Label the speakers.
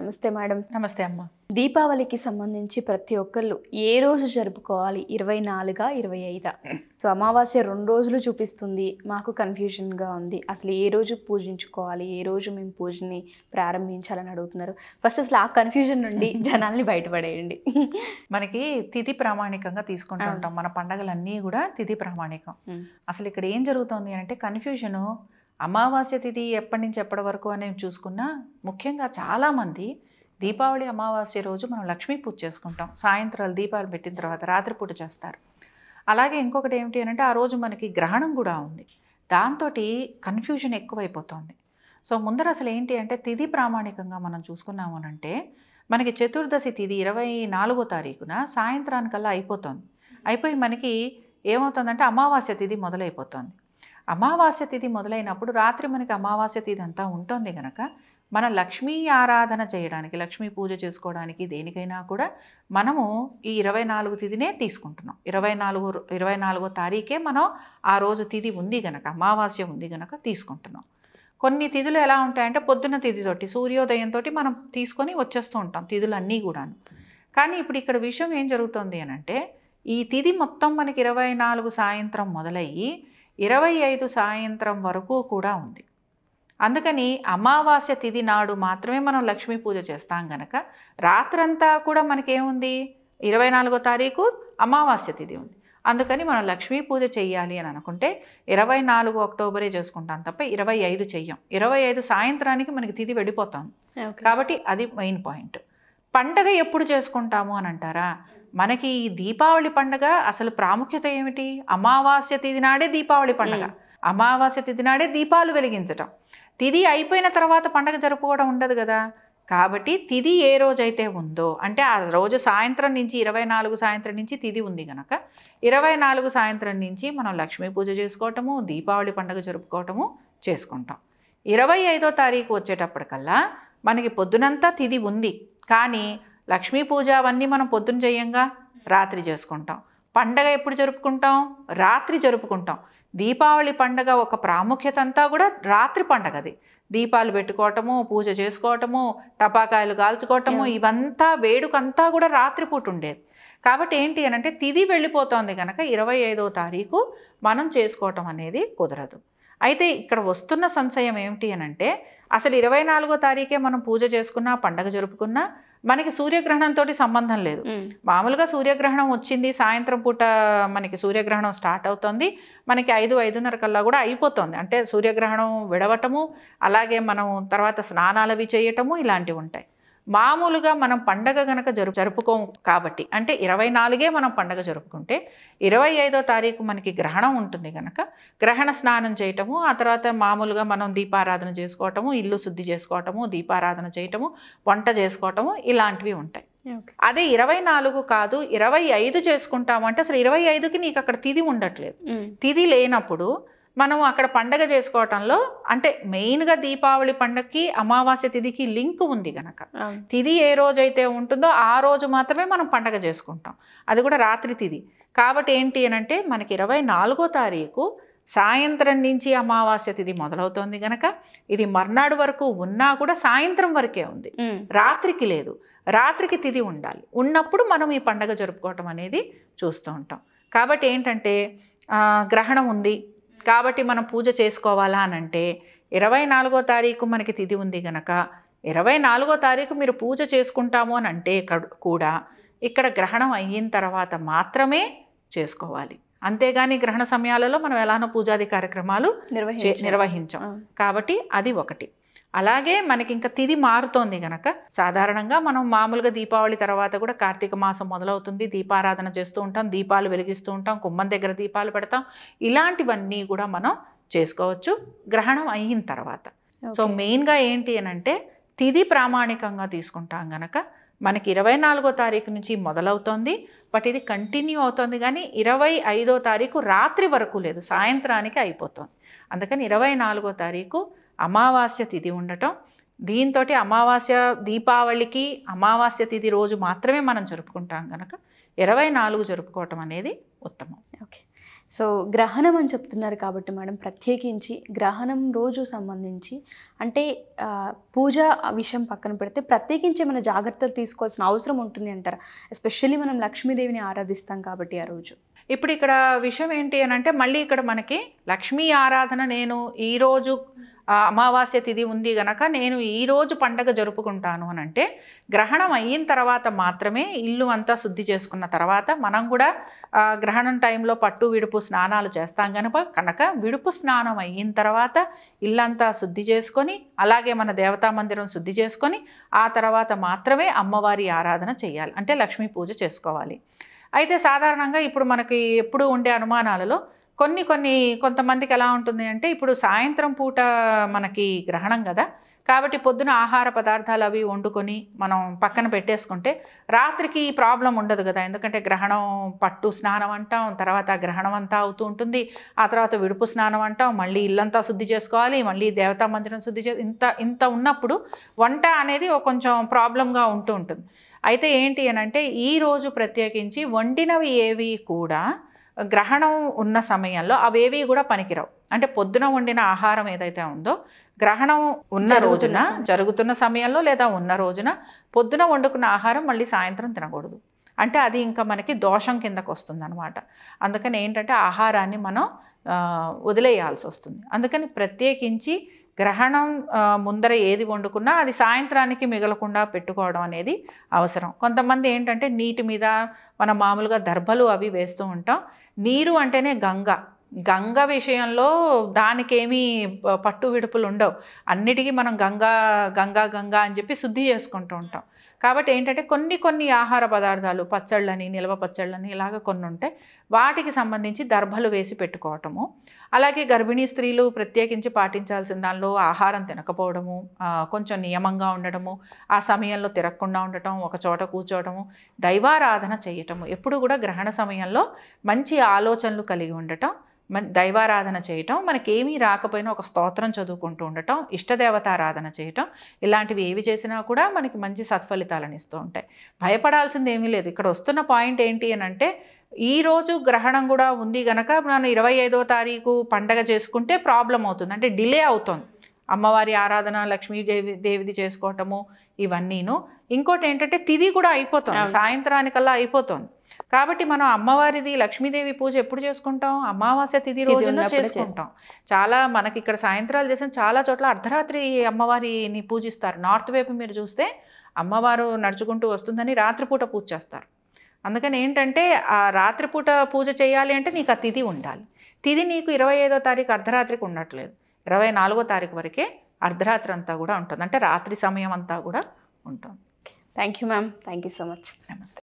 Speaker 1: నమస్తే మేడం నమస్తే అమ్మ దీపావళికి సంబంధించి ప్రతి ఒక్కళ్ళు ఏ రోజు జరుపుకోవాలి ఇరవై నాలుగా ఇరవై ఐదా సో అమావాస్య రెండు రోజులు చూపిస్తుంది మాకు కన్ఫ్యూజన్గా ఉంది అసలు ఏ రోజు పూజించుకోవాలి ఏ రోజు మేము పూజని ప్రారంభించాలని అడుగుతున్నారు ఫస్ట్ అసలు ఆ కన్ఫ్యూజన్ నుండి జనాల్ని బయటపడేయండి మనకి తిథి ప్రామాణికంగా తీసుకుంటూ ఉంటాం మన పండగలన్నీ కూడా తిథి ప్రామాణికం అసలు ఇక్కడ ఏం జరుగుతుంది అంటే కన్ఫ్యూజను అమావాస్య తిథి ఎప్పటి నుంచి ఎప్పటి వరకు అనేది చూసుకున్నా ముఖ్యంగా చాలామంది దీపావళి అమావాస్య రోజు మనం లక్ష్మీ పూజ చేసుకుంటాం సాయంత్రాలు దీపాలు పెట్టిన తర్వాత రాత్రిపూట చేస్తారు అలాగే ఇంకొకటి ఏమిటి అంటే ఆ రోజు మనకి గ్రహణం కూడా ఉంది దాంతో కన్ఫ్యూజన్ ఎక్కువైపోతుంది సో ముందర అసలు ఏంటి అంటే తిథి ప్రామాణికంగా మనం చూసుకున్నాము అంటే మనకి చతుర్దశి తిథి ఇరవై నాలుగో తారీఖున సాయంత్రానికల్లా అయిపోతుంది అయిపోయి మనకి ఏమవుతుందంటే అమావాస్య తిథి మొదలైపోతుంది అమావాస్య తిథి మొదలైనప్పుడు రాత్రి మనకి అమావాస్య తిథి అంతా ఉంటుంది కనుక మన లక్ష్మీ ఆరాధన చేయడానికి లక్ష్మీ పూజ చేసుకోవడానికి దేనికైనా కూడా మనము ఈ ఇరవై నాలుగు తిథినే తీసుకుంటున్నాం ఇరవై నాలుగు ఇరవై నాలుగో తారీఖే మనం ఆ రోజు తిథి ఉంది గనక అమావాస్య ఉంది గనక తీసుకుంటున్నాం కొన్ని తిథులు ఎలా ఉంటాయంటే పొద్దున్న తిథితోటి సూర్యోదయంతో మనం తీసుకొని వచ్చేస్తూ ఉంటాం తిథులు అన్నీ కూడాను కానీ ఇప్పుడు ఇక్కడ విషయం ఏం జరుగుతుంది అంటే ఈ తిథి మొత్తం మనకి ఇరవై నాలుగు సాయంత్రం మొదలయ్యి ఇరవై ఐదు సాయంత్రం వరకు కూడా ఉంది అందుకని అమావాస్య తిథి నాడు మాత్రమే మనం లక్ష్మీ పూజ చేస్తాం గనక రాత్రంతా కూడా మనకేముంది ఇరవై నాలుగో తారీఖు అమావాస్య తిథి ఉంది అందుకని మనం లక్ష్మీ పూజ చేయాలి అని అనుకుంటే ఇరవై నాలుగు అక్టోబరే చేసుకుంటాం తప్ప ఇరవై ఐదు చెయ్యం ఇరవై ఐదు సాయంత్రానికి మనకి తిది వెళ్ళిపోతాం కాబట్టి అది మెయిన్ పాయింట్ పండగ ఎప్పుడు చేసుకుంటాము అని అంటారా మనకి ఈ దీపావళి పండగ అసలు ప్రాముఖ్యత ఏమిటి అమావాస్య తిది నాడే దీపావళి పండగ అమావాస్య తిది నాడే దీపాలు వెలిగించటం తిది అయిపోయిన తర్వాత పండగ జరుపుకోవడం ఉండదు కదా కాబట్టి తిది ఏ రోజైతే ఉందో అంటే ఆ రోజు సాయంత్రం నుంచి ఇరవై నాలుగు సాయంత్రం నుంచి తిది ఉంది కనుక ఇరవై నాలుగు సాయంత్రం నుంచి మనం లక్ష్మీ పూజ చేసుకోవటము దీపావళి పండుగ జరుపుకోవటము చేసుకుంటాం ఇరవై ఐదో తారీఖు వచ్చేటప్పటికల్లా మనకి పొద్దునంతా తిది ఉంది కానీ లక్ష్మీ పూజ అవన్నీ మనం పొద్దున చేయంగా రాత్రి చేసుకుంటాం పండగ ఎప్పుడు జరుపుకుంటాం రాత్రి జరుపుకుంటాం దీపావళి పండగ ఒక ప్రాముఖ్యత అంతా కూడా రాత్రి పండగది దీపాలు పెట్టుకోవటము పూజ చేసుకోవటము టపాకాయలు కాల్చుకోవటము ఇవంతా వేడుకంతా కూడా రాత్రిపూట ఉండేది కాబట్టి ఏంటి అని అంటే తిది వెళ్ళిపోతోంది కనుక ఇరవై ఐదో తారీఖు మనం చేసుకోవటం అనేది కుదరదు అయితే ఇక్కడ వస్తున్న సంశయం ఏమిటి అని అంటే అసలు ఇరవై నాలుగో తారీఖే మనం పూజ చేసుకున్నా పండగ జరుపుకున్నా మనకి సూర్యగ్రహణంతో సంబంధం లేదు మామూలుగా సూర్యగ్రహణం వచ్చింది సాయంత్రం పూట మనకి సూర్యగ్రహణం స్టార్ట్ అవుతుంది మనకి ఐదు ఐదున్నర కల్లా కూడా అయిపోతుంది అంటే సూర్యగ్రహణం విడవటము అలాగే మనం తర్వాత స్నానాలు అవి చేయటము ఇలాంటివి ఉంటాయి మామూలుగా మనం పండగ కనుక జరుపు జరుపుకోం కాబట్టి అంటే ఇరవై నాలుగే మనం పండగ జరుపుకుంటే ఇరవై ఐదో తారీఖు మనకి గ్రహణం ఉంటుంది కనుక గ్రహణ స్నానం చేయటము ఆ తర్వాత మామూలుగా మనం దీపారాధన చేసుకోవటము ఇల్లు శుద్ధి చేసుకోవటము దీపారాధన చేయటము వంట చేసుకోవటము ఇలాంటివి ఉంటాయి అదే ఇరవై నాలుగు కాదు ఇరవై ఐదు చేసుకుంటామంటే అసలు ఇరవై ఐదుకి నీకు అక్కడ తిది ఉండట్లేదు తిది లేనప్పుడు మనం అక్కడ పండగ చేసుకోవటంలో అంటే మెయిన్గా దీపావళి పండగకి అమావాస్య తిథికి లింక్ ఉంది గనక తిథి ఏ రోజైతే ఉంటుందో ఆ రోజు మాత్రమే మనం పండగ చేసుకుంటాం అది కూడా రాత్రి తిథి కాబట్టి ఏంటి అనంటే మనకి ఇరవై నాలుగో తారీఖు సాయంత్రం నుంచి అమావాస్య తిథి మొదలవుతోంది గనక ఇది మర్నాడు వరకు ఉన్నా కూడా సాయంత్రం వరకే ఉంది రాత్రికి లేదు రాత్రికి తిథి ఉండాలి ఉన్నప్పుడు మనం ఈ పండగ జరుపుకోవటం అనేది చూస్తూ ఉంటాం కాబట్టి ఏంటంటే గ్రహణం ఉంది కాబట్టి మనం పూజ చేసుకోవాలా అని అంటే ఇరవై నాలుగో తారీఖు మనకి తిథి ఉంది గనక ఇరవై నాలుగో తారీఖు మీరు పూజ చేసుకుంటాము అని అంటే కూడా ఇక్కడ గ్రహణం అయిన తర్వాత మాత్రమే చేసుకోవాలి అంతేగాని గ్రహణ సమయాలలో మనం ఎలానో పూజాది కార్యక్రమాలు నిర్వహించాం కాబట్టి అది ఒకటి అలాగే మనకి ఇంకా తిది మారుతోంది గనక సాధారణంగా మనం మామూలుగా దీపావళి తర్వాత కూడా కార్తీక మాసం మొదలవుతుంది దీపారాధన చేస్తూ ఉంటాం దీపాలు వెలిగిస్తూ ఉంటాం కుమ్మం దగ్గర దీపాలు పెడతాం ఇలాంటివన్నీ కూడా మనం చేసుకోవచ్చు గ్రహణం అయిన తర్వాత సో మెయిన్గా ఏంటి అని అంటే తిది ప్రామాణికంగా తీసుకుంటాం గనక మనకి ఇరవై నాలుగో తారీఖు నుంచి మొదలవుతోంది బట్ ఇది కంటిన్యూ అవుతోంది కానీ ఇరవై ఐదో తారీఖు రాత్రి వరకు లేదు సాయంత్రానికి అయిపోతుంది అందుకని ఇరవై నాలుగో తారీఖు అమావాస్య తిథి ఉండటం దీంతో అమావాస్య దీపావళికి అమావాస్య తిథి రోజు మాత్రమే మనం జరుపుకుంటాం కనుక ఇరవై నాలుగు జరుపుకోవటం అనేది ఉత్తమం ఓకే సో గ్రహణం అని చెప్తున్నారు కాబట్టి మేడం ప్రత్యేకించి గ్రహణం రోజు సంబంధించి అంటే పూజ విషయం పక్కన పెడితే ప్రత్యేకించి మన జాగ్రత్తలు తీసుకోవాల్సిన అవసరం ఉంటుంది అంటారు ఎస్పెషల్లీ మనం లక్ష్మీదేవిని ఆరాధిస్తాం కాబట్టి ఆ రోజు ఇప్పుడు ఇక్కడ విషయం ఏంటి అని అంటే మళ్ళీ ఇక్కడ మనకి లక్ష్మీ ఆరాధన నేను ఈరోజు అమావాస్య తిథి ఉంది గనక నేను ఈరోజు పండగ జరుపుకుంటాను అని అంటే గ్రహణం అయిన తర్వాత మాత్రమే ఇల్లు అంతా శుద్ధి చేసుకున్న తర్వాత మనం కూడా గ్రహణం టైంలో పట్టు విడుపు స్నానాలు చేస్తాం కనుక కనుక విడుపు స్నానం అయిన తర్వాత ఇల్లంతా శుద్ధి చేసుకొని అలాగే మన దేవతా మందిరం శుద్ధి చేసుకొని ఆ తర్వాత మాత్రమే అమ్మవారి ఆరాధన చేయాలి అంటే లక్ష్మీ పూజ చేసుకోవాలి అయితే సాధారణంగా ఇప్పుడు మనకి ఎప్పుడు ఉండే అనుమానాలలో కొన్ని కొన్ని కొంతమందికి ఎలా ఉంటుంది అంటే ఇప్పుడు సాయంత్రం పూట మనకి గ్రహణం కదా కాబట్టి పొద్దున ఆహార పదార్థాలు అవి వండుకొని మనం పక్కన పెట్టేసుకుంటే రాత్రికి ప్రాబ్లం ఉండదు కదా ఎందుకంటే గ్రహణం పట్టు స్నానం అంటాం తర్వాత గ్రహణం అంతా అవుతూ ఉంటుంది ఆ తర్వాత విడుపు స్నానం అంటాం మళ్ళీ ఇల్లంతా శుద్ధి చేసుకోవాలి మళ్ళీ దేవతా మందిరం శుద్ధి చే ఇంత ఇంత ఉన్నప్పుడు వంట అనేది కొంచెం ప్రాబ్లంగా ఉంటూ ఉంటుంది అయితే ఏంటి అని అంటే ఈరోజు ప్రత్యేకించి వండినవి ఏవి కూడా గ్రహణం ఉన్న సమయంలో అవేవి కూడా పనికిరావు అంటే పొద్దున వండిన ఆహారం ఏదైతే ఉందో గ్రహణం ఉన్న రోజున జరుగుతున్న సమయంలో లేదా ఉన్న రోజున పొద్దున వండుకున్న ఆహారం మళ్ళీ సాయంత్రం తినకూడదు అంటే అది ఇంకా మనకి దోషం కిందకు వస్తుంది అనమాట అందుకని ఏంటంటే ఆహారాన్ని మనం వదిలేయాల్సి వస్తుంది అందుకని ప్రత్యేకించి గ్రహణం ముందర ఏది వండుకున్నా అది సాయంత్రానికి మిగలకుండా పెట్టుకోవడం అనేది అవసరం కొంతమంది ఏంటంటే నీటి మీద మన మామూలుగా దర్భలు అవి వేస్తూ ఉంటాం నీరు అంటేనే గంగ గంగ విషయంలో దానికేమీ పట్టు విడుపులు ఉండవు అన్నిటికీ మనం గంగా గంగా గంగా అని చెప్పి శుద్ధి చేసుకుంటూ ఉంటాం కాబట్టి ఏంటంటే కొన్ని కొన్ని ఆహార పదార్థాలు పచ్చళ్ళని నిల్వ పచ్చళ్ళని ఇలాగ కొన్ని ఉంటాయి వాటికి సంబంధించి దర్భలు వేసి పెట్టుకోవటము అలాగే గర్భిణీ స్త్రీలు ప్రత్యేకించి పాటించాల్సిన దానిలో ఆహారం తినకపోవడము కొంచెం నియమంగా ఉండడము ఆ సమయంలో తిరగకుండా ఉండటం ఒక చోట కూర్చోవడము దైవారాధన చేయటము ఎప్పుడు కూడా గ్రహణ సమయంలో మంచి ఆలోచనలు కలిగి ఉండటం మన దైవారాధన చేయటం మనకేమీ రాకపోయినా ఒక స్తోత్రం చదువుకుంటూ ఉండటం ఇష్టదేవతారాధన చేయటం ఇలాంటివి ఏవి చేసినా కూడా మనకి మంచి సత్ఫలితాలను ఇస్తూ ఉంటాయి భయపడాల్సింది ఏమీ లేదు ఇక్కడ వస్తున్న పాయింట్ ఏంటి అని అంటే ఈరోజు గ్రహణం కూడా ఉంది గనక మనం ఇరవై ఐదో తారీఖు పండగ చేసుకుంటే ప్రాబ్లం అవుతుంది అంటే డిలే అవుతుంది అమ్మవారి ఆరాధన లక్ష్మీదేవి దేవిది చేసుకోవటము ఇవన్నీను ఇంకోటి ఏంటంటే తిది కూడా అయిపోతుంది సాయంత్రానికల్లా అయిపోతుంది కాబట్టి మనం అమ్మవారిది లక్ష్మీదేవి పూజ ఎప్పుడు చేసుకుంటాం అమావాస్య తిథి రోజున చేసుకుంటాం చాలా మనకి ఇక్కడ సాయంత్రాలు చేసిన చాలా చోట్ల అర్ధరాత్రి అమ్మవారిని పూజిస్తారు నార్త్ వైపు మీరు చూస్తే అమ్మవారు నడుచుకుంటూ వస్తుందని రాత్రిపూట పూజ చేస్తారు అందుకని ఏంటంటే ఆ రాత్రిపూట పూజ చేయాలి అంటే నీకు ఆ తిథి ఉండాలి తిథి నీకు ఇరవై ఐదో తారీఖు అర్ధరాత్రికి ఉండట్లేదు ఇరవై నాలుగో తారీఖు వరకే అర్ధరాత్రి అంతా కూడా ఉంటుంది అంటే రాత్రి సమయం అంతా కూడా ఉంటుంది thank you ma'am thank you so much నమస్తే